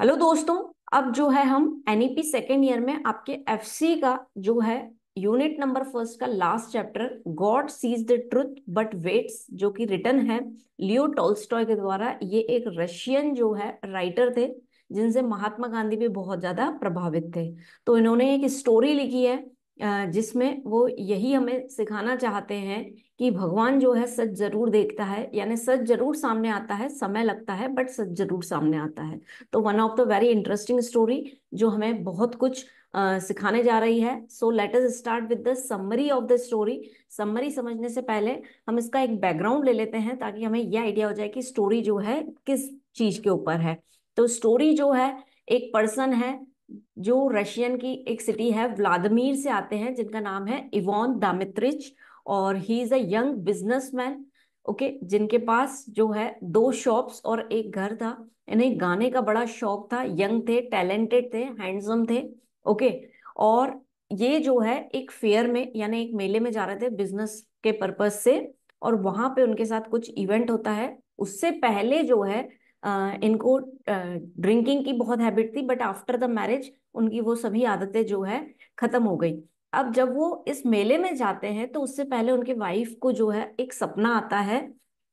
Hello दोस्तों अब जो है हम एनईपी सेकेंड ईयर में आपके एफसी का जो है यूनिट नंबर फर्स्ट का last chapter God sees the truth but waits जो कि रिटर्न है लियो टोल्स्टॉय के द्वारा ये एक रशियन जो है राइटर थे जिनसे महात्मा गांधी भी बहुत ज्यादा प्रभावित थे तो इन्होंने एक स्टोरी लिखी है जिसमें वो यही हमें सिखाना चाहते हैं कि भगवान जो है सच जरूर देखता है यानी सच जरूर सामने आता है समय लगता है बट सच जरूर सामने आता है तो one of the very interesting story जो हमें बहुत कुछ सिखाने जा रही है so let us start with the summary of the story summary समझने से पहले हम इसका एक बैकग्राउंड ले लेते हैं ताकि हमें यह आइडिया हो जाए कि स्टोरी जो है किस चीज के ऊपर है तो स्टोरी जो है एक पर्सन है जो रशियन की एक सिटी है व्लादिमीर से आते हैं जिनका नाम है इवॉन दामित्रिच और he is a young businessman okay जिनके पास जो है दो शॉप्स और एक घर था इन्हें गाने का बड़ा शौक था यंग थे टैलेंटेड थे हैंडसम थे ओके और ये जो है एक फेयर में यानी एक मेले में जा रहे थे बिजनेस के पर्पज से और वहां पे उनके साथ कुछ इवेंट होता है उससे पहले जो है इनको ड्रिंकिंग की बहुत हैबिट थी बट आफ्टर द मैरिज उनकी वो सभी आदतें जो है खत्म हो गई अब जब वो इस मेले में जाते हैं तो उससे पहले उनके वाइफ को जो है एक सपना आता है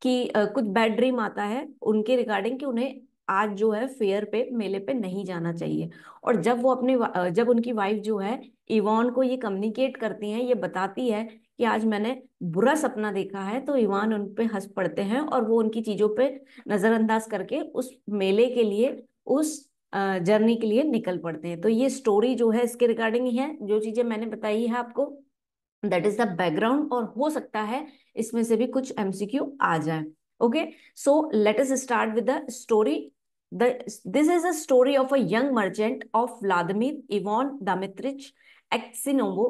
कि कुछ बैड ड्रीम आता है उनके रिगार्डिंग कि उन्हें आज जो है फेयर पे मेले पे नहीं जाना चाहिए और जब वो अपने जब उनकी वाइफ जो है इवान को ये कम्युनिकेट करती हैं ये बताती है कि आज मैंने बुरा सपना देखा है तो इवान उन पे हंस पड़ते हैं और वो उनकी चीज़ों पे नज़रअंदाज करके उस मेले के लिए उस जर्नी के लिए निकल पड़ते हैं तो ये स्टोरी जो है इसके रिगार्डिंग है जो चीज़ें मैंने बताई है आपको दैट इज द बैकग्राउंड और हो सकता है इसमें से भी कुछ एमसीक्यू आ जाए okay so let is start with the story this is a story of a young merchant of Vladimir Vladimir Dmitrich Aksionov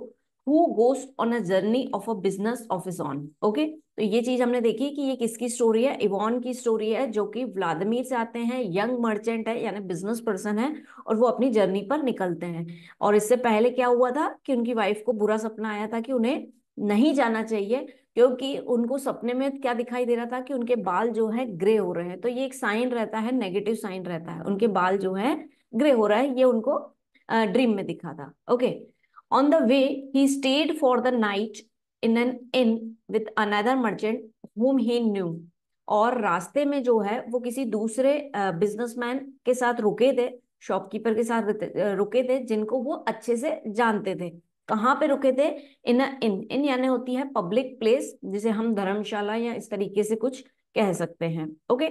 who goes on a journey of a business of is on okay तो ये चीज हमने देखी कि ये किसकी story है Ivan की स्टोरी है जो कि व्लादिमीर से आते हैं यंग मर्चेंट है यानी बिजनेस पर्सन है और वो अपनी जर्नी पर निकलते हैं और इससे पहले क्या हुआ था कि उनकी वाइफ को बुरा सपना आया था कि उन्हें नहीं जाना चाहिए क्योंकि उनको सपने में क्या दिखाई दे रहा था कि उनके बाल जो है ग्रे हो रहे हैं तो ये एक साइन रहता है नेगेटिव साइन रहता है उनके बाल जो है ग्रे हो रहा है ये उनको ड्रीम में दिखा था okay On the way, he stayed for the night in an inn with another merchant whom he knew. और रास्ते में जो है वो किसी दूसरे बिजनेसमैन के साथ रुके थे शॉपकीपर के साथ रुके थे जिनको वो अच्छे से जानते थे कहाँ पे रुके थे इन इन इन यानी होती है पब्लिक प्लेस जिसे हम धर्मशाला या इस तरीके से कुछ कह सकते हैं okay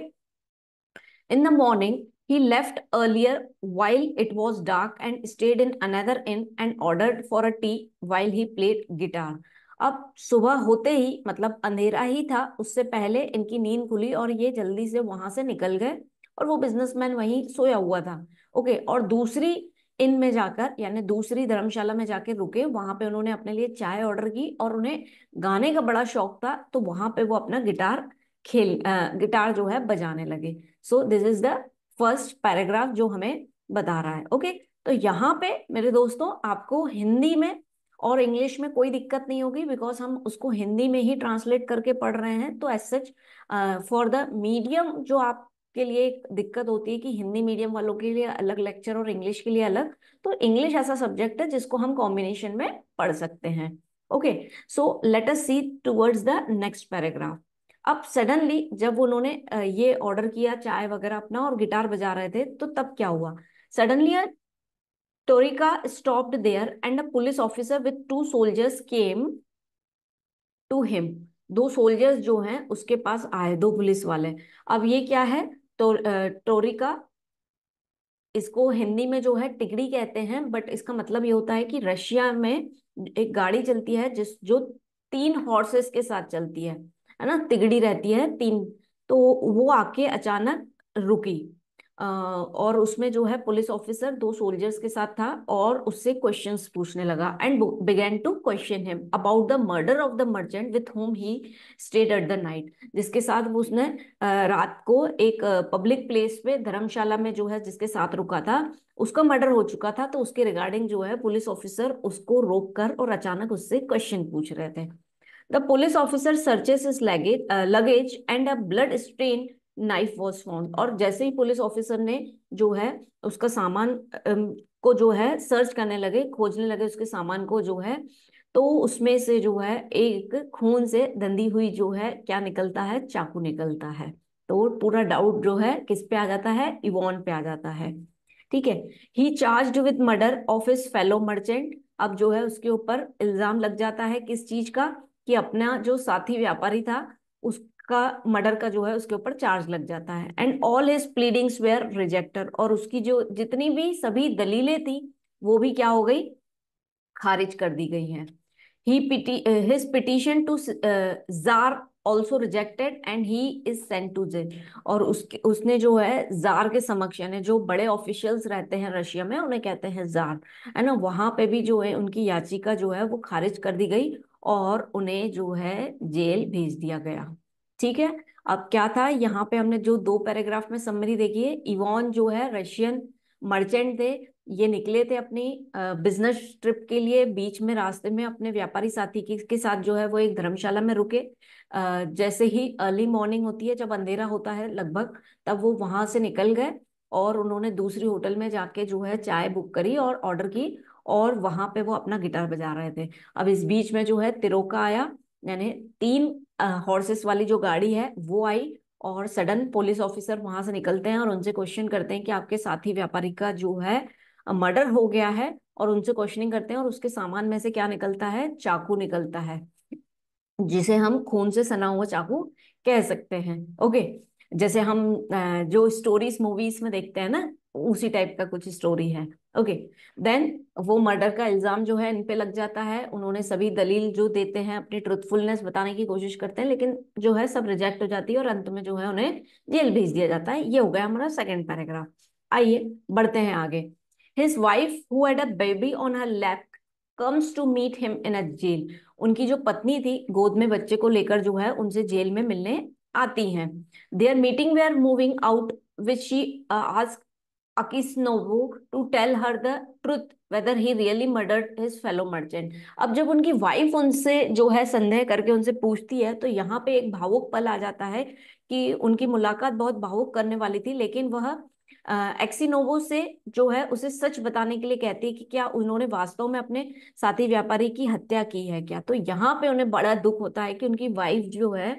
in the morning He left earlier while it was dark and stayed in another inn and ordered for a tea while he played guitar. अब सुबह होते ही मतलब अंधेरा ही था उससे पहले इनकी नींद खुली और ये जल्दी से वहां से निकल गए और वो बिजनेसमैन वहीं सोया हुआ था ओके और दूसरी इन में जाकर यानी दूसरी धर्मशाला में जाकर रुके वहां पे उन्होंने अपने लिए चाय ऑर्डर की और उन्हें गाने का बड़ा शौक था तो वहां पे वो अपना गिटार खेल आ, गिटार जो है बजाने लगे so this is the first paragraph जो हमें बता रहा है ओके तो यहाँ पे मेरे दोस्तों आपको हिंदी में और इंग्लिश में कोई दिक्कत नहीं होगी बिकॉज हम उसको हिंदी में ही ट्रांसलेट करके पढ़ रहे हैं तो as such for the medium जो आप के लिए एक दिक्कत होती है कि हिंदी मीडियम वालों के लिए अलग लेक्चर और इंग्लिश के लिए अलग तो इंग्लिश ऐसा सब्जेक्ट है जिसको हम कॉम्बिनेशन में पढ़ सकते हैं okay so let us see towards the next paragraph अब सडनली जब उन्होंने ये ऑर्डर किया चाय वगैरह अपना और गिटार बजा रहे थे तो तब क्या हुआ सडनली टोरिका stopped there and a police officer with two soldiers came to him दो सोल्जर्स जो हैं उसके पास आए दो पुलिस वाले अब ये क्या है तो टोरिका इसको हिंदी में जो है टिकड़ी कहते हैं बट इसका मतलब ये होता है कि रशिया में एक गाड़ी चलती है जिस जो तीन हॉर्सेस के साथ चलती है है ना तिगड़ी रहती है तीन तो वो आके अचानक रुकी और उसमें जो है पुलिस ऑफिसर दो सोल्जर्स के साथ था और उससे क्वेश्चंस पूछने लगा and began to question him about the murder of the merchant with whom he stayed at the night जिसके साथ वो उसने रात को एक पब्लिक प्लेस पे धर्मशाला में जो है जिसके साथ रुका था उसका मर्डर हो चुका था तो उसके रिगार्डिंग जो है पुलिस ऑफिसर उसको रोक कर और अचानक उससे क्वेश्चन पूछ रहे थे The police officer searches his luggage, uh, luggage and a blood stain knife was found और जैसे ही पुलिस ऑफिसर ने जो है उसका सामान को जो है सर्च करने लगे खोजने लगे उसके सामान को जो है तो उसमें से जो है एक खून से धंधी हुई जो है क्या निकलता है चाकू निकलता है तो पूरा डाउट जो है किस पे आ जाता है इवॉन पे आ जाता है ठीक है he charge with murder of his fellow merchant अब जो है उसके ऊपर इल्जाम लग जाता है किस चीज का कि अपना जो साथी व्यापारी था उसका मर्डर का जो है उसके ऊपर चार्ज लग जाता है and all his pleadings were rejected और उसकी जो जितनी भी सभी दलीलें थी वो भी क्या हो गई खारिज कर दी गई हैं he his petition to tsar also rejected and he is sent to jail और उसके उसने जो है जार के समक्ष यानी जो बड़े ऑफिशियल्स रहते हैं रशिया में उन्हें कहते हैं जार है ना वहां पे भी जो है उनकी याचिका जो है वो खारिज कर दी गई और उन्हें जो है जेल भेज दिया गया ठीक है अब क्या था यहाँ पे हमने जो दो पैराग्राफ में समरी देखी है इवॉन जो है रशियन मर्चेंट थे ये निकले थे अपनी बिजनेस ट्रिप के लिए बीच में रास्ते में अपने व्यापारी साथी के, के साथ जो है वो एक धर्मशाला में रुके जैसे ही अर्ली मॉर्निंग होती है जब अंधेरा होता है लगभग तब वो वहां से निकल गए और उन्होंने दूसरी होटल में जाके जो है चाय बुक करी और ऑर्डर की और वहां पे वो अपना गिटार बजा रहे थे अब इस बीच में जो है तिरोका आया यानी तीन हॉर्सेस वाली जो गाड़ी है वो आई और सडन पुलिस ऑफिसर वहां से निकलते हैं और उनसे क्वेश्चन करते हैं कि आपके साथी व्यापारी का जो है मर्डर हो गया है और उनसे क्वेश्चनिंग करते हैं और उसके सामान में से क्या निकलता है चाकू निकलता है जिसे हम खून से सना हुआ चाकू कह सकते हैं ओके जैसे हम जो स्टोरीज मूवीज में देखते हैं ना उसी टाइप का कुछ स्टोरी है ओके okay. देन वो मर्डर का इल्जाम जो है इन पे लग जाता है उन्होंने सभी दलील जो देते हैं अपनी ट्रुथफुलनेस बताने की कोशिश करते हैं लेकिन जो है सब रिजेक्ट हो जाती है और अंत में जो है उन्हें जेल भेज दिया जाता है ये हो गया हमारा सेकेंड पैराग्राफ आइए बढ़ते हैं आगे his wife who baby on her lap comes to meet him in a jail उनकी जो पत्नी थी गोद में बच्चे को लेकर जो है उनसे जेल में मिलने आती हैं are meeting we are moving out which she ask नोवो to tell her the truth whether he really murder his fellow merchant अब जब उनकी वाइफ उनसे जो है संदेह करके उनसे पूछती है तो यहाँ पे एक भावुक पल आ जाता है कि उनकी मुलाकात बहुत भावुक करने वाली थी लेकिन वह एक्सिनोवो से जो है उसे सच बताने के लिए कहती है कि क्या उन्होंने वास्तव में अपने साथी व्यापारी की हत्या की है क्या तो यहाँ पे उन्हें बड़ा दुख होता है कि उनकी वाइफ जो है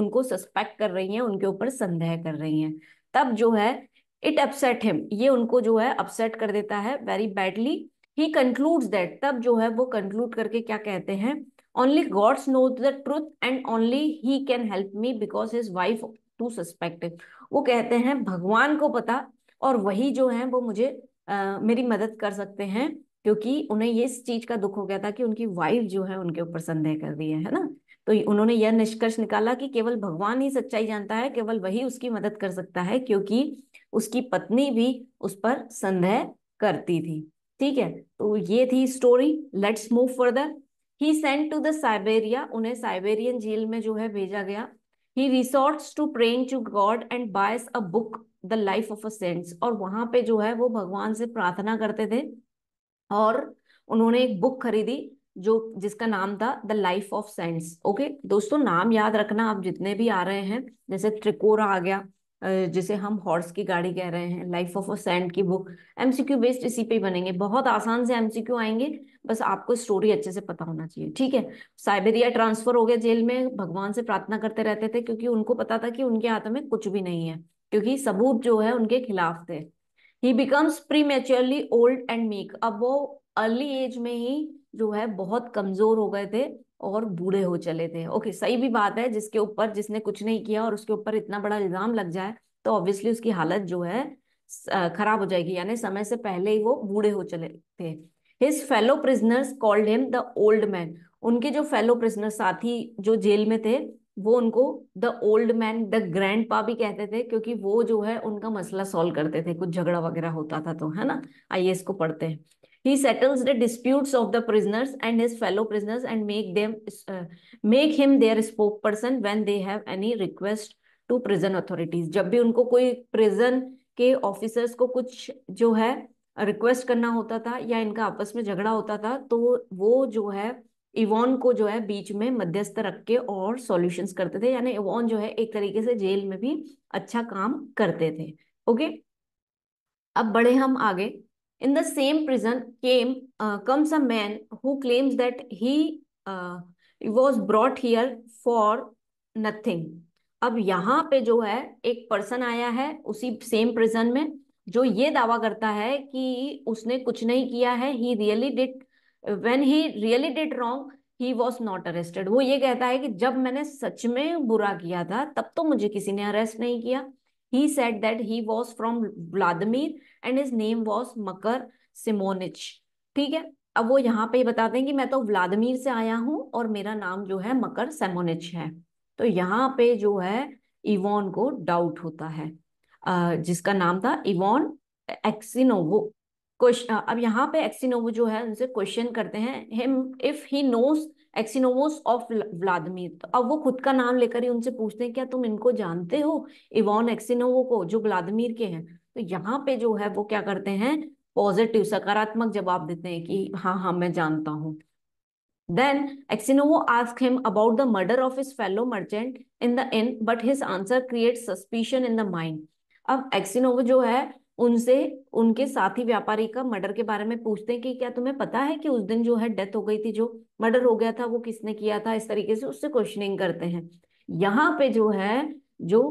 उनको सस्पेक्ट कर रही है उनके ऊपर संदेह कर रही है तब जो है इट अपसेट हिम ये उनको जो है अपसेट कर देता है very badly he conclude that तब जो है वो कंक्लूड करके क्या कहते हैं only God's know the truth and only he can help me because his wife too suspect वो कहते हैं भगवान को पता और वही जो है वो मुझे आ, मेरी मदद कर सकते हैं क्योंकि उन्हें ये इस चीज का दुख हो गया था कि उनकी वाइफ जो है उनके ऊपर संदेह कर रही है, है ना तो उन्होंने यह निष्कर्ष निकाला कि केवल भगवान ही सच्चाई जानता है केवल वही उसकी मदद कर सकता है क्योंकि उसकी पत्नी भी उस पर संदेह करती थी ठीक है तो ये थी story let's move further he sent to the Siberia उन्हें साइबेरियन जेल में जो है भेजा गया ही रिसोर्ट टू प्रेम to God and buys a book the life of a saints और वहां पे जो है वो भगवान से प्रार्थना करते थे और उन्होंने एक बुक खरीदी जो जिसका नाम था the life of science okay दोस्तों नाम याद रखना आप जितने भी आ रहे हैं जैसे त्रिकोरा आ गया जिसे हम हॉर्स की गाड़ी कह रहे हैं लाइफ ऑफ अ सैंड की बुक एमसीक्यू बेस्ड इसी पे बनेंगे बहुत आसान से एमसीक्यू आएंगे बस आपको स्टोरी अच्छे से पता होना चाहिए ठीक है साइबेरिया ट्रांसफर हो गया जेल में भगवान से प्रार्थना करते रहते थे क्योंकि उनको पता था कि उनके हाथ में कुछ भी नहीं है क्योंकि सबूत जो है उनके खिलाफ थे he becomes pretty old and meek अब वो अर्ली एज में ही जो है बहुत कमजोर हो गए थे और बूढ़े हो चले थे ओके सही भी बात है जिसके ऊपर जिसने कुछ नहीं किया और उसके ऊपर इतना बड़ा इल्जाम लग जाए तो ऑब्वियसली उसकी हालत जो है खराब हो जाएगी यानी समय से पहले ही वो बूढ़े हो चले थे his fellow prisoners called him the old man उनके जो फेलो प्रिजनर साथी जो जेल में थे वो उनको the old man the grandpa भी कहते थे क्योंकि वो जो है उनका मसला सॉल्व करते थे कुछ झगड़ा वगैरह होता था तो है ना आइए इसको पढ़ते हैं he settles the disputes of the prisoners and his fellow prisoners and make them uh, make him their spokesperson when they have any request to prison authorities jab bhi unko koi prison ke officers ko kuch jo hai request karna hota tha ya inka aapas mein jhagda hota tha to wo jo hai Ivan को जो है बीच में मध्यस्थ रख के और solutions करते थे यानी इवॉन जो है एक तरीके से जेल में भी अच्छा काम करते थे ओके अब बढ़े हम आगे In the same prison came uh, comes a man who claims that he, uh, was brought here for nothing. अब यहाँ पे जो है एक पर्सन आया है उसी सेम प्रिजन में जो ये दावा करता है कि उसने कुछ नहीं किया है he really did when he really did wrong he was not arrested वो ये कहता है कि जब मैंने सच में बुरा किया था तब तो मुझे किसी ने अरेस्ट नहीं किया he said that he was from Vladimir and his name was Makar Semyonich ठीक है अब वो यहाँ पे बताते हैं कि मैं तो व्लादिमीर से आया हूँ और मेरा नाम जो है मकर सेमोनिच है तो यहाँ पे जो है इवॉन को डाउट होता है जिसका नाम था इवॉन एक्सिनोवो क्वेश्चन अब यहाँ पे एक्सिनोवो जो है उनसे क्वेश्चन करते हैं him if he knows Aksionovs of Vladimir तो अब वो खुद का नाम लेकर ही उनसे पूछते हैं क्या तुम इनको जानते हो इवॉन एक्सिनोवो को जो व्लादिमीर के हैं तो यहाँ पे जो है वो क्या करते हैं पॉजिटिव सकारात्मक जवाब देते हैं कि हाँ हाँ मैं जानता हूँ Then Axinovo asked him about the murder of his fellow merchant in the inn, but his answer creates suspicion in the mind. अब Axinovo जो है उनसे उनके साथी व्यापारी का मर्डर के बारे में पूछते हैं कि क्या तुम्हें पता है कि उस दिन जो है डेथ हो गई थी जो मर्डर हो गया था वो किसने किया था इस तरीके से उससे क्वेश्चनिंग करते हैं यहाँ पे जो है जो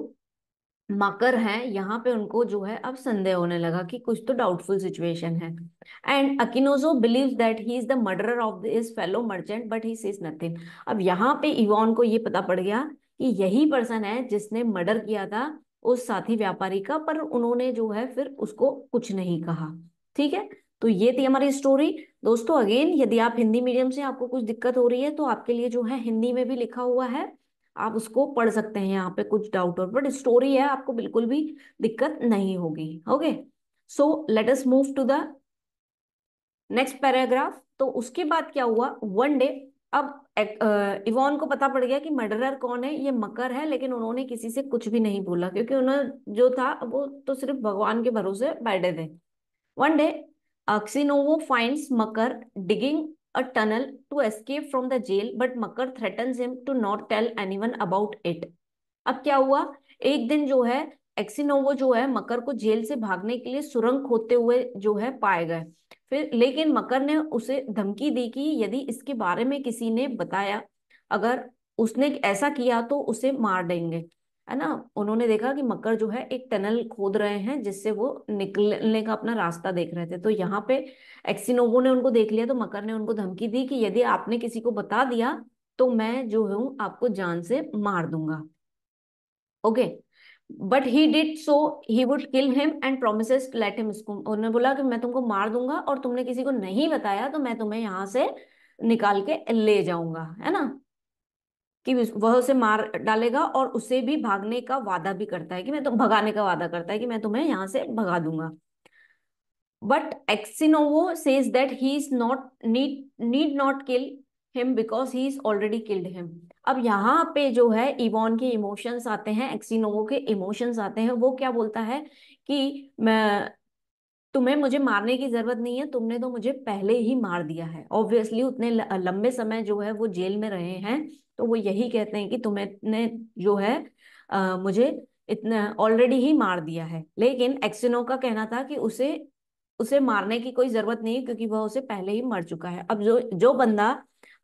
मकर हैं यहाँ पे उनको जो है अब संदेह होने लगा कि कुछ तो डाउटफुल सिचुएशन है एंड अकिनोजो believe that he is the murder of this fellow merchant but he says nothing अब यहाँ पे इवॉन को ये पता पड़ गया कि यही पर्सन है जिसने मर्डर किया था उस साथी व्यापारी का पर उन्होंने जो है फिर उसको कुछ नहीं कहा ठीक है तो ये थी हमारी स्टोरी दोस्तों अगेन यदि आप हिंदी मीडियम से आपको कुछ दिक्कत हो रही है तो आपके लिए जो है हिंदी में भी लिखा हुआ है आप उसको पढ़ सकते हैं यहाँ पे कुछ डाउट और बट स्टोरी है आपको बिल्कुल भी दिक्कत नहीं होगी okay so let us move to the next paragraph तो उसके बाद क्या हुआ वन डे अब इवॉन को पता पड़ गया कि मर्डरर कौन है ये मकर है लेकिन उन्होंने किसी से कुछ भी नहीं बोला क्योंकि उन्होंने जो था वो तो सिर्फ भगवान के भरोसे बैठे थे one day Aksionov finds Makar digging a tunnel to escape from the jail, but Makar threatens him to not tell anyone about it. ab kya hua ek din jo hai Aksionov जो है मकर को jail से भागने के लिए सुरंग खोदते हुए जो है पाए गए फिर लेकिन मकर ने उसे धमकी दी कि यदि इसके बारे में किसी ने बताया अगर उसने ऐसा किया तो उसे मार देंगे है ना उन्होंने देखा कि मकर जो है एक टनल खोद रहे हैं जिससे वो निकलने का अपना रास्ता देख रहे थे तो यहाँ पे एक्सिनोवो ने उनको देख लिया तो मकर ने उनको धमकी दी कि यदि आपने किसी को बता दिया तो मैं जो हूं आपको जान से मार दूंगा okay but he did so he would kill him and promise let him उन्होंने बोला कि मैं तुमको मार दूंगा और तुमने किसी को नहीं बताया तो मैं तुम्हें यहां से निकाल के ले जाऊंगा है ना कि वह उसे मार डालेगा और उसे भी भागने का वादा भी करता है कि मैं तो भगाने का वादा करता है कि मैं तुम्हें यहाँ से भगा दूंगा but Aksionov says that he is not need need not kill him because he is already killed him अब यहाँ पे जो है इवॉन के इमोशंस आते हैं एक्सिनोवो के इमोशंस आते हैं वो क्या बोलता है कि मैं तुम्हें मुझे मारने की जरूरत नहीं है तुमने तो मुझे पहले ही मार दिया है ऑब्वियसली उतने लंबे समय जो है वो जेल में रहे हैं तो वो यही कहते हैं कि तुमने जो है आ, मुझे इतना ऑलरेडी ही मार दिया है लेकिन एक्सिनो का कहना था कि उसे उसे मारने की कोई जरूरत नहीं क्योंकि वह उसे पहले ही मर चुका है अब जो जो बंदा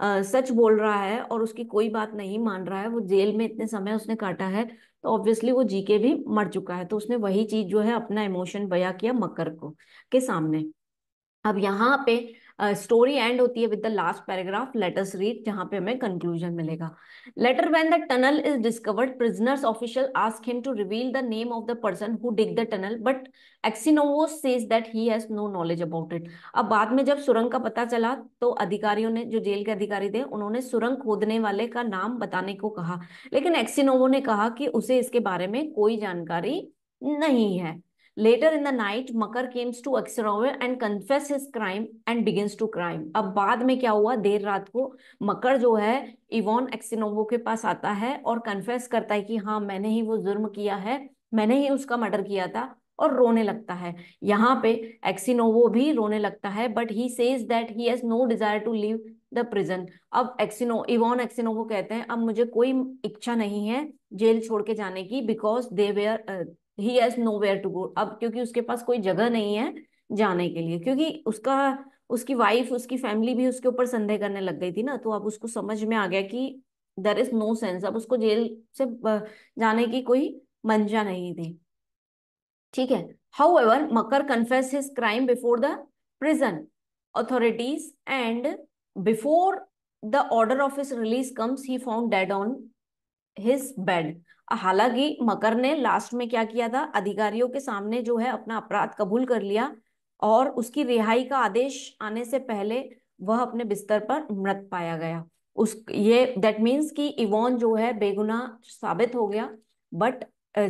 आ, सच बोल रहा है और उसकी कोई बात नहीं मान रहा है वो जेल में इतने समय उसने काटा है तो ऑब्वियसली वो जीके भी मर चुका है तो उसने वही चीज जो है अपना इमोशन बया किया मकर को के सामने अब यहाँ पे स्टोरी एंड होती है with the last paragraph letters read जहां पे हमें कंक्लूजन मिलेगा later when the tunnel is discovered prisoners official ask him to reveal the name of the person who dig the tunnel but Aksionov says that he has no knowledge about it अब बाद में जब सुरंग का पता चला तो अधिकारियों ने जो जेल के अधिकारी थे उन्होंने सुरंग खोदने वाले का नाम बताने को कहा लेकिन एक्सिनोवो ने कहा कि उसे इसके बारे में कोई जानकारी नहीं है later in the night Makar comes to Aksarovar and confess his crime and begins to crime अब बाद में क्या हुआ देर रात को मकर जो है इवॉन एक्सिनोवो के पास आता है और कन्फेस करता है कि हाँ मैंने ही वो जुर्म किया है मैंने ही उसका मर्डर किया था और रोने लगता है यहाँ पे एक्सिनोवो भी रोने लगता है but he says that he has no desire to leave the prison अब एक्सिनो इवॉन एक्सिनोवो कहते हैं अब मुझे कोई इच्छा नहीं है जेल छोड़ के जाने की because they were he has nowhere to go अब क्योंकि उसके पास कोई जगह नहीं है जाने के लिए क्योंकि उसका उसकी वाइफ उसकी फैमिली भी उसके ऊपर संदेह करने लग गई थी ना तो अब उसको समझ में आ गया कि देर इज नो सेंस अब उसको जेल से जाने की कोई मंजा नहीं थी ठीक है however Makar confess his crime before the prison authorities and before the order of his release comes he found dead on his bed हालांकि मकर ने लास्ट में क्या किया था अधिकारियों के सामने जो है अपना अपराध कबूल कर लिया और उसकी रिहाई का आदेश आने से पहले वह अपने बिस्तर पर मृत पाया गया उस ये दैट मीन्स कि इवॉन जो है बेगुनाह साबित हो गया बट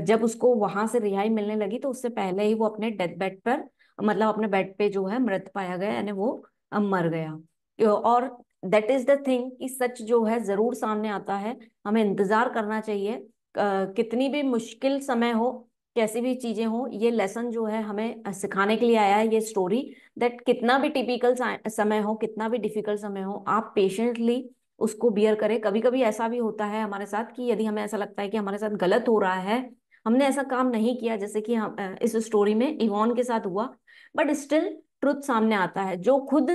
जब उसको वहां से रिहाई मिलने लगी तो उससे पहले ही वो अपने डेथ बेड पर मतलब अपने बेड पे जो है मृत पाया गया यानी वो मर गया और दैट इज द थिंग कि सच जो है जरूर सामने आता है हमें इंतजार करना चाहिए uh, कितनी भी मुश्किल समय हो कैसी भी चीजें हो ये लेसन जो है हमें सिखाने के लिए आया है ये स्टोरी दैट कितना भी टिपिकल समय हो कितना भी डिफिकल्ट समय हो आप पेशेंटली उसको बियर करें कभी कभी ऐसा भी होता है हमारे साथ कि यदि हमें ऐसा लगता है कि हमारे साथ गलत हो रहा है हमने ऐसा काम नहीं किया जैसे कि हम इस स्टोरी में इवॉन के साथ हुआ बट स्टिल ट्रुथ सामने आता है जो खुद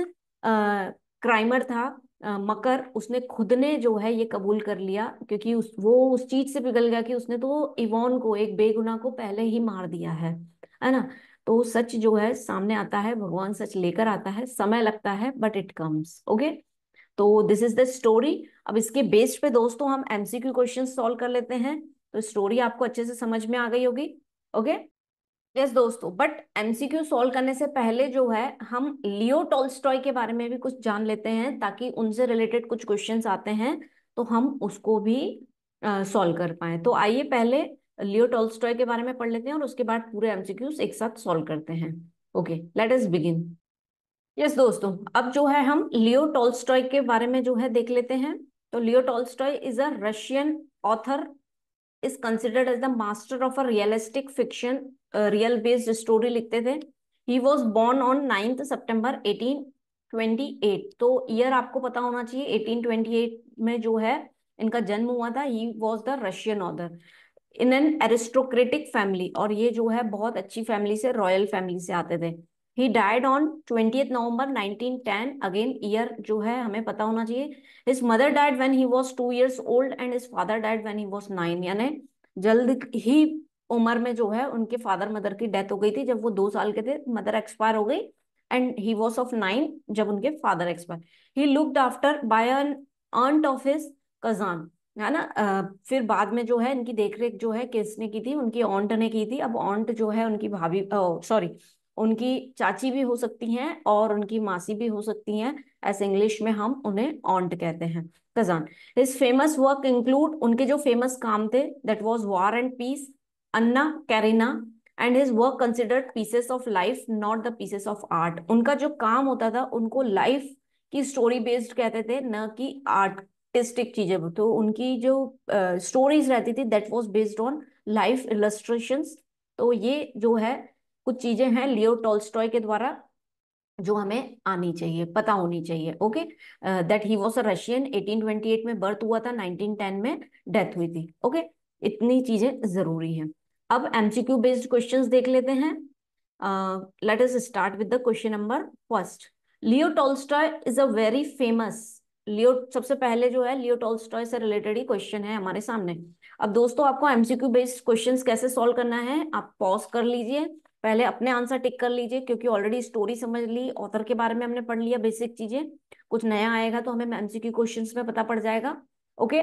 क्राइमर था आ, मकर उसने खुद ने जो है ये कबूल कर लिया क्योंकि उस वो उस चीज से पिघल गया कि उसने तो इवॉन को एक बेगुना को पहले ही मार दिया है है ना तो सच जो है सामने आता है भगवान सच लेकर आता है समय लगता है बट इट कम्स ओके तो दिस इज द स्टोरी अब इसके बेस पे दोस्तों हम एमसीक्यू क्वेश्चन सॉल्व कर लेते हैं तो स्टोरी आपको अच्छे से समझ में आ गई होगी ओके यस दोस्तों बट एमसीक्यू सॉल्व करने से पहले जो है हम लियो टोल्स्टॉय के बारे में भी कुछ जान लेते हैं ताकि उनसे रिलेटेड कुछ क्वेश्चंस आते हैं तो हम उसको भी सॉल्व कर पाए तो आइए पहले लियो टोल्स्टॉय के बारे में पढ़ लेते हैं और उसके बाद पूरे एमसीक्यूज एक साथ सॉल्व करते हैं okay let us begin yes दोस्तों अब जो है हम लियो टोल्स्टॉय के बारे में जो है देख लेते हैं तो Leo Tolstoy is a Russian author is considered as the master of a realistic fiction real based story लिखते थे he was born on ninth September eighteen twenty eight तो ईयर आपको पता होना चाहिए एटीन ट्वेंटी एट में जो है इनका जन्म हुआ था he was the Russian author in an aristocratic family और ये जो है बहुत अच्छी फैमिली से रॉयल फैमिली से आते थे he died on twenty November 1910 again year जो है हमें पता होना चाहिए his mother died when he was two years old and his father died when he was nine यानी जल्द ही उम्र में जो है उनके फादर मदर की डेथ हो गई थी जब वो दो साल के थे मदर एक्सपायर हो गई and he was of nine जब उनके father expire he looked after by an aunt of his cousin है ना फिर बाद में जो है इनकी देखरेख जो है किसने की थी उनकी ऑन्ट ने की थी अब ऑन्ट जो है उनकी भाभी सॉरी उनकी चाची भी हो सकती हैं और उनकी मासी भी हो सकती हैं ऐसे इंग्लिश में हम उन्हें ऑन्ट कहते हैं cousin his famous work include उनके जो फेमस काम थे that was War and Peace Anna Karenina and his work considered pieces of life not the pieces of art उनका जो काम होता था उनको लाइफ की स्टोरी बेस्ड कहते थे न कि आर्टिस्टिक चीजें तो उनकी जो स्टोरीज uh, रहती थी that was based on life illustration तो ये जो है कुछ चीजें हैं लियो टोलस्टॉय के द्वारा जो हमें आनी चाहिए पता होनी चाहिए okay that he was a Russian 1828 में बर्थ हुआ था 1910 में डेथ हुई थी ओके okay? इतनी चीजें जरूरी हैं अब एमसीक्यू बेस्ड क्वेश्चंस देख लेते हैं let us start with the question number first Leo Tolstoy is a very famous Leo सबसे पहले जो है लियो टोलस्टॉय से रिलेटेड ही क्वेश्चन है हमारे सामने अब दोस्तों आपको एमसीक्यू बेस्ड क्वेश्चंस कैसे सॉल्व करना है आप पॉज कर लीजिए पहले अपने आंसर टिक कर लीजिए क्योंकि ऑलरेडी स्टोरी समझ ली ऑथर के बारे में हमने पढ़ लिया बेसिक चीजें कुछ नया आएगा तो हमें एमसीक्यू क्वेश्चंस में पता पड़ जाएगा ओके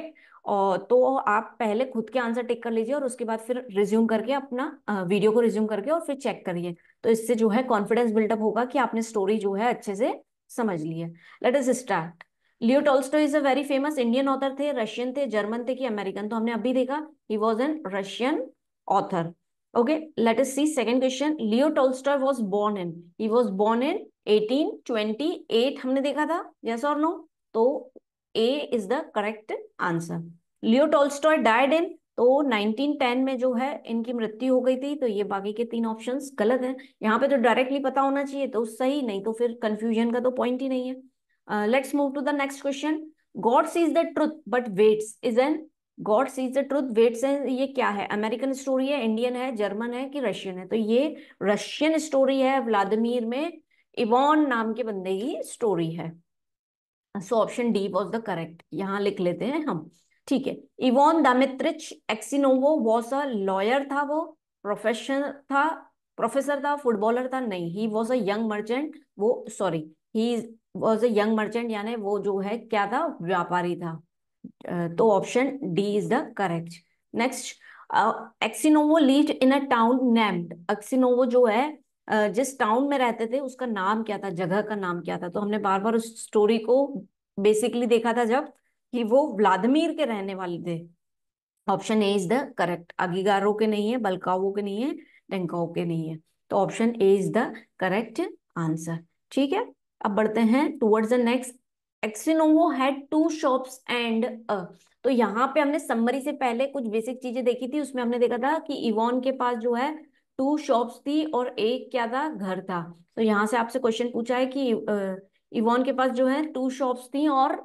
और तो आप पहले खुद के आंसर टिक कर लीजिए और उसके बाद फिर रिज्यूम करके अपना वीडियो को रिज्यूम करके और फिर चेक करिए तो इससे जो है कॉन्फिडेंस बिल्डअप होगा कि आपने स्टोरी जो है अच्छे से समझ ली है let is start Leo Tolstoy is a very famous Indian author थे रशियन थे जर्मन थे कि अमेरिकन तो हमने अभी देखा he was an Russian author Okay, let us see second question. Leo Tolstoy was born in. He was born in 1828. हमने देखा था yes or no? तो A is the correct answer. Leo Tolstoy died in तो 1910 में जो है इनकी मृत्यु हो गई थी तो ये बाकी के तीन ऑप्शंस गलत हैं यहाँ पे तो डायरेक्टली पता होना चाहिए तो सही नहीं तो फिर कंफ्यूजन का तो पॉइंट ही नहीं है let's move to the next question God sees the truth but waits is an God sees the truth waits है ये क्या है अमेरिकन स्टोरी है इंडियन है जर्मन है कि रशियन है तो ये रशियन स्टोरी है व्लादिमीर में इवॉन नाम के बंदे की स्टोरी है so option D was the correct यहाँ लिख लेते हैं हम ठीक है Ivan Dmitrich Aksionov was a lawyer था वो प्रोफेशन था प्रोफेसर था फुटबॉलर था नहीं he was a young merchant वो sorry he was a young merchant यानी वो जो है क्या था व्यापारी था Uh, तो option D is the correct next Aksionov lived in a town named Aksionov जो है uh, जिस टाउन में रहते थे उसका नाम क्या था जगह का नाम क्या था तो हमने बार बार उस स्टोरी को बेसिकली देखा था जब कि वो व्लादिमीर के रहने वाले थे option A is the correct अगीगारो के नहीं है बलकाओ के नहीं है डेंकाओ के नहीं है तो option A is the correct answer ठीक है अब बढ़ते हैं towards the next Aksionov had two shops and a तो यहाँ पे हमने समरी से पहले कुछ बेसिक चीजें देखी थी उसमें हमने देखा था कि इवॉन के पास जो है टू शॉप्स थी और एक क्या था घर था तो यहाँ से आपसे क्वेश्चन पूछा है कि इवॉन के पास जो है टू शॉप्स थी और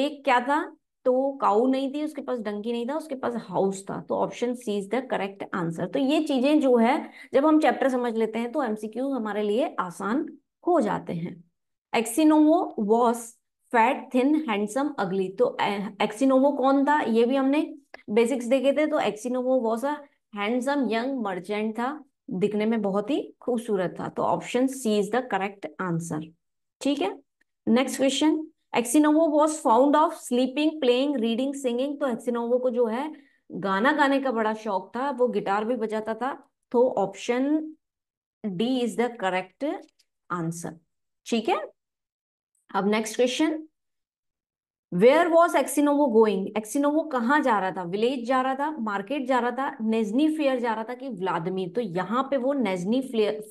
एक क्या था तो काऊ नहीं थी उसके पास डंकी नहीं था उसके पास हाउस था तो option C is the correct answer तो ये चीजें जो है जब हम चैप्टर समझ लेते हैं तो एमसीक्यू हमारे लिए आसान हो जाते हैं Aksionov was fat thin handsome ugly तो एक्सिनोवो कौन था ये भी हमने बेसिक्स देखे थे तो Aksionov was a handsome young merchant था दिखने में बहुत ही खूबसूरत था तो option C is the correct answer ठीक है next question Aksionov was fond of sleeping playing reading singing तो एक्सिनोवो को जो है गाना गाने का बड़ा शौक था वो गिटार भी बजाता था तो option D is the correct answer ठीक है अब next question where was Aksionov going Aksionov कहाँ जा रहा था विलेज जा रहा था मार्केट जा रहा था नेजनी फेयर जा रहा था कि व्लादिमीर तो यहाँ पे वो नेजनी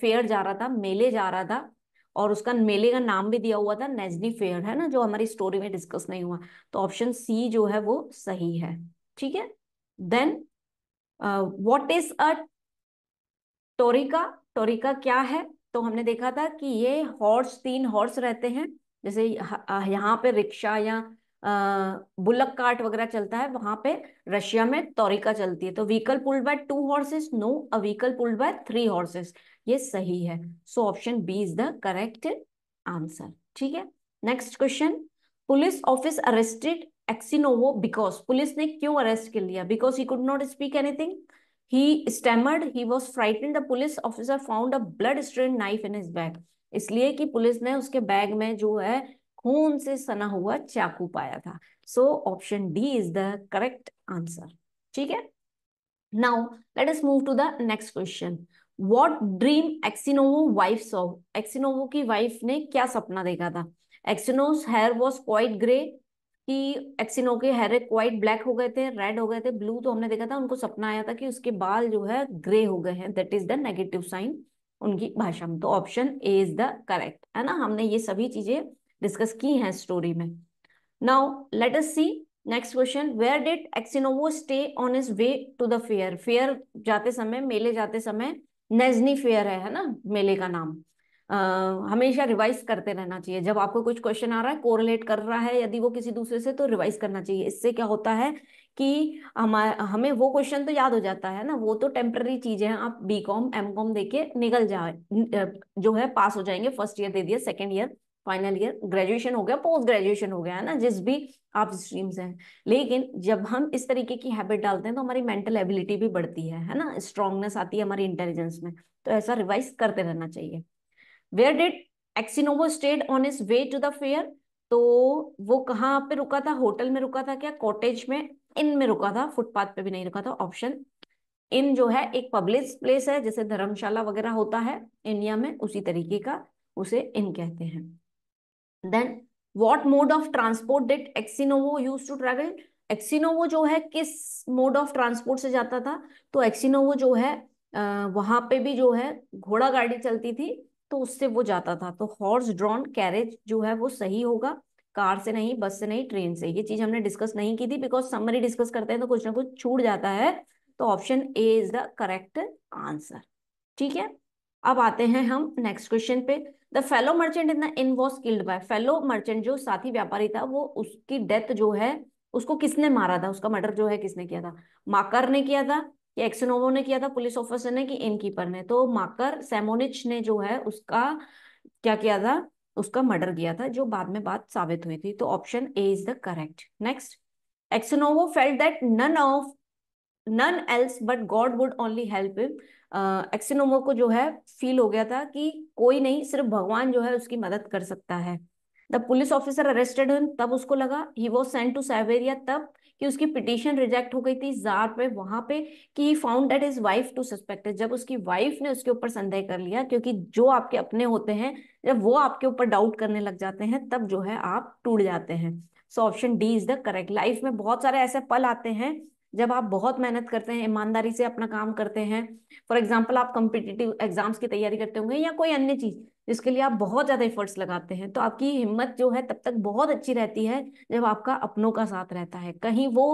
फेयर जा रहा था मेले जा रहा था और उसका मेले का नाम भी दिया हुआ था नेजनी फेयर है ना जो हमारी स्टोरी में डिस्कस नहीं हुआ तो ऑप्शन सी जो है वो सही है ठीक है then what is a troika troika क्या है तो हमने देखा था कि ये हॉर्स तीन हॉर्स रहते हैं जैसे यहाँ पे रिक्शा या बुलक कार्ट वगैरह चलता है वहां पे रशिया में तौरिका चलती है तो vehicle pulled by two horses no a vehicle pulled by three horses ये सही है so option B is the correct answer ठीक है next question police office arrested Aksionov because police ने क्यों अरेस्ट कर लिया because he could not speak anything he stammered he was frightened the police officer found a blood stain knife in his bag इसलिए कि police ने उसके bag में जो है खून से सना हुआ चाकू पाया था so option D is the correct answer ठीक है now let us move to the next question what dream एक्सिनोवो वाइफ सॉ एक्सिनोवो की वाइफ ने क्या सपना देखा था एक्सिनोस हेयर वॉज क्वाइट ग्रे कि एक्सिनो के हेयर क्वाइट ब्लैक हो गए थे रेड हो गए थे ब्लू तो हमने देखा था उनको सपना आया था कि उसके बाल जो है ग्रे हो गए हैं that is the negative sign उनकी भाषा में तो option A is the correct है ना हमने ये सभी चीजें डिस्कस की हैं स्टोरी में now let us see next question where did Aksionov stay on his way to the fair fair जाते समय मेले जाते समय नेजनी फेयर है, है ना मेले का नाम आ, हमेशा रिवाइज करते रहना चाहिए जब आपको कुछ क्वेश्चन आ रहा है कोरिलेट कर रहा है यदि वो किसी दूसरे से तो रिवाइज करना चाहिए इससे क्या होता है कि हम हमें वो क्वेश्चन तो याद हो जाता है ना वो तो टेम्पररी चीजें हैं आप बी कॉम एम कॉम देके निकल जाए जो है पास हो जाएंगे फर्स्ट ईयर दे दिया second year final year graduation हो गया पोस्ट ग्रेजुएशन हो गया है ना जिस भी आप स्ट्रीम से हैं लेकिन जब हम इस तरीके की हैबिट डालते हैं तो हमारी मेंटल एबिलिटी भी बढ़ती है है ना स्ट्रांगनेस आती है हमारी इंटेलिजेंस में तो ऐसा रिवाइज करते रहना चाहिए where did Aksionov stayed on his way to the fair तो वो कहाँ पे रुका था होटल में रुका था क्या कॉटेज में इन में रुका था फुटपाथ पे भी नहीं रुका था ऑप्शन इन जो है एक पब्लिक प्लेस है जैसे धर्मशाला वगैरह होता है इंडिया में उसी तरीके का उसे इन कहते हैं then what mode of transport did Aksionov use to travel Aksionov जो है किस मोड ऑफ ट्रांसपोर्ट से जाता था तो एक्सिनोवो जो है वहां पे भी जो है घोड़ा गाड़ी चलती थी तो उससे वो जाता था तो हॉर्स ड्रॉन कैरेज जो है वो सही होगा कार से नहीं बस से नहीं ट्रेन से ये चीज हमने डिस्कस नहीं की थी बिकॉज समरी डिस्कस करते हैं तो कुछ ना कुछ छूट जाता है तो option A is the correct answer ठीक है अब आते हैं हम नेक्स्ट क्वेश्चन पे the fellow merchant in the inn was killed by fellow merchant जो साथी व्यापारी था वो उसकी डेथ जो है उसको किसने मारा था उसका मर्डर जो है किसने किया था माकर ने किया था ये एक्सनोवो ने किया था पुलिस ऑफिसर ने कि इनकीपर ने तो माकर सेमोनिच ने जो है उसका क्या किया था उसका मर्डर किया था जो बाद में बात साबित हुई थी तो option A is the correct next Aksionov felt that none of none else but God would only help him Aksionov को जो है फील हो गया था कि कोई नहीं सिर्फ भगवान जो है उसकी मदद कर सकता है द पुलिस ऑफिसर अरेस्टेड हुई तब उसको लगा he was sent to Siberia तब कि उसकी पिटिशन रिजेक्ट हो गई थी जार पे वहां पे कि found that his wife too suspected जब उसकी वाइफ ने उसके ऊपर संदेह कर लिया क्योंकि जो आपके अपने होते हैं जब वो आपके ऊपर डाउट करने लग जाते हैं तब जो है आप टूट जाते हैं so option D is the correct life में बहुत सारे ऐसे पल आते हैं जब आप बहुत मेहनत करते हैं ईमानदारी से अपना काम करते हैं फॉर एग्जाम्पल आप कॉम्पिटेटिव एग्जाम्स की तैयारी करते होंगे या कोई अन्य चीज जिसके लिए आप बहुत ज़्यादा एफर्ट्स लगाते हैं तो आपकी हिम्मत जो है तब तक बहुत अच्छी रहती है जब आपका अपनों का साथ रहता है कहीं वो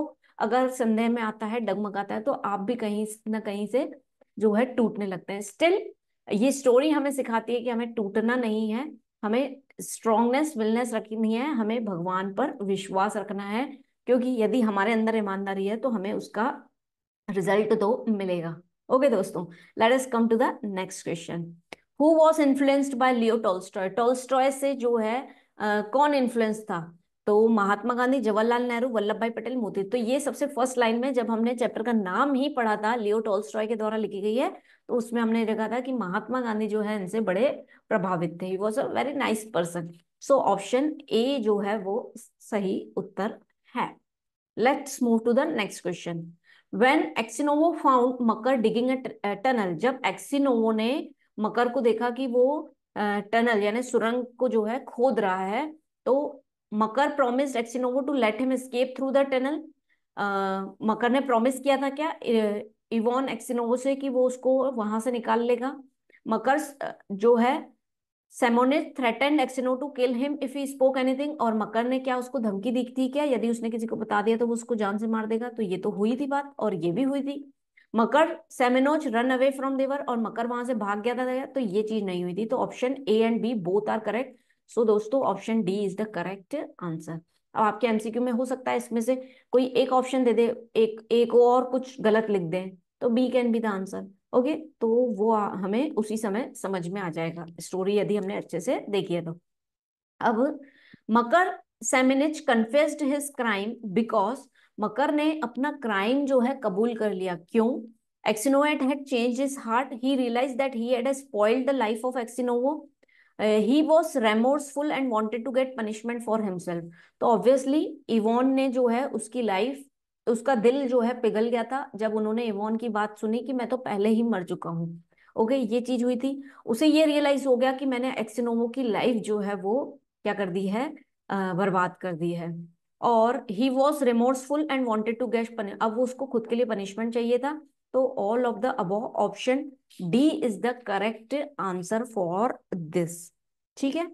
अगर संदेह में आता है डगमगाता है तो आप भी कहीं ना कहीं से जो है टूटने लगते हैं स्टिल ये स्टोरी हमें सिखाती है कि हमें टूटना नहीं है हमें स्ट्रांगनेस विलनेस रखनी है हमें भगवान पर विश्वास रखना है क्योंकि यदि हमारे अंदर ईमानदारी है तो हमें उसका रिजल्ट तो मिलेगा ओके okay, दोस्तों let's come to the next question who was influenced by Leo Tolstoy Tolstoy से जो है uh, कौन इन्फ्लुएंस था तो महात्मा गांधी जवाहरलाल नेहरू वल्लभ भाई पटेल मोदी तो ये सबसे फर्स्ट लाइन में जब हमने चैप्टर का नाम ही पढ़ा था लियो टोल्स्टॉय के द्वारा लिखी गई है तो उसमें हमने देखा था कि महात्मा गांधी जो है इनसे बड़े प्रभावित थे was a very nice person so option A जो है वो सही उत्तर है let's move to the next question when Aksionov found Makar digging tunnel जब एक्सिनोवो ने मकर को देखा कि वो टनल यानी सुरंग को जो है खोद रहा है तो Makar promised Aksionov to let him escape through the tunnel Makar ने प्रॉमिस किया था क्या इवॉन एक्सिनोवो से कि वो उसको वहां से निकाल लेगा मकर जो है Semyonich threatened Aksionov to kill him if he spoke anything और मकर ने क्या उसको धमकी दी थी क्या यदि उसने किसी को बता दिया तो वो उसको जान से मार देगा तो ये तो हुई थी बात और ये भी हुई थी Makar Semyonich run away from there और मकर वहां से भाग गया था तो ये चीज नहीं हुई थी तो option A and B both are correct so दोस्तों option D is the correct answer अब आपके एमसीक्यू में हो सकता है इसमें से कोई एक ऑप्शन दे दे एक एक और कुछ गलत लिख दे तो B can be the answer okay तो वो हमें उसी समय समझ में आ जाएगा स्टोरी यदि हमने अच्छे से देखी है तो अब Makar Semyonich confessed his crime because Makar ने अपना क्राइम जो है कबूल कर लिया क्यों Aksionov had change his heart he realise that he had spoiled the life of Aksionov he was remorseful and wanted to get punishment for himself तो obviously Ivan ने जो है उसकी लाइफ उसका दिल जो है पिघल गया था जब उन्होंने इवॉन की बात सुनी कि मैं तो पहले ही मर चुका हूँ ओके okay, ये चीज हुई थी उसे ये रियलाइज हो गया कि मैंने एक्सिनोमो की लाइफ जो है वो क्या कर दी है बर्बाद कर दी है और he was remorseful and wanted to get अब वो उसको खुद के लिए पनिशमेंट चाहिए था तो ऑल ऑफ द अब option D is the correct answer for this ठीक है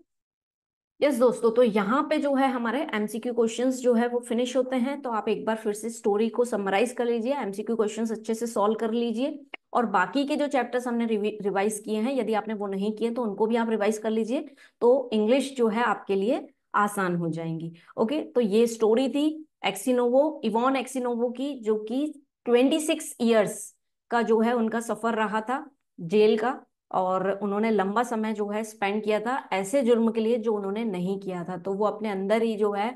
यस yes, दोस्तों तो यहाँ पे जो है हमारे एमसीक्यू क्वेश्चंस जो है वो फिनिश होते हैं तो आप एक बार फिर से स्टोरी को समराइज कर लीजिए एमसीक्यू क्वेश्चंस अच्छे से सॉल्व कर लीजिए और बाकी के जो चैप्टर्स हमने रिवाइज किए हैं यदि आपने वो नहीं किए तो उनको भी आप रिवाइज कर लीजिए तो इंग्लिश जो है आपके लिए आसान हो जाएंगी ओके तो ये स्टोरी थी एक्सिनोवो इवॉन एक्सिनोवो की जो कि 26 ईयर्स का जो है उनका सफर रहा था जेल का और उन्होंने लंबा समय जो है स्पेंड किया था ऐसे जुर्म के लिए जो उन्होंने नहीं किया था तो वो अपने अंदर ही जो है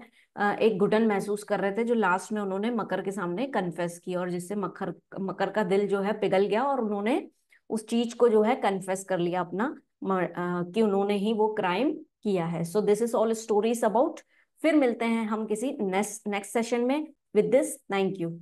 एक घुटन महसूस कर रहे थे जो लास्ट में उन्होंने मकर के सामने कन्फेस किया और जिससे मकर मकर का दिल जो है पिघल गया और उन्होंने उस चीज को जो है कन्फेस कर लिया अपना कि उन्होंने ही वो क्राइम किया है so this is all stories about फिर मिलते हैं हम किसी नेक्स्ट नेक्स्ट सेशन में विद दिस थैंक यू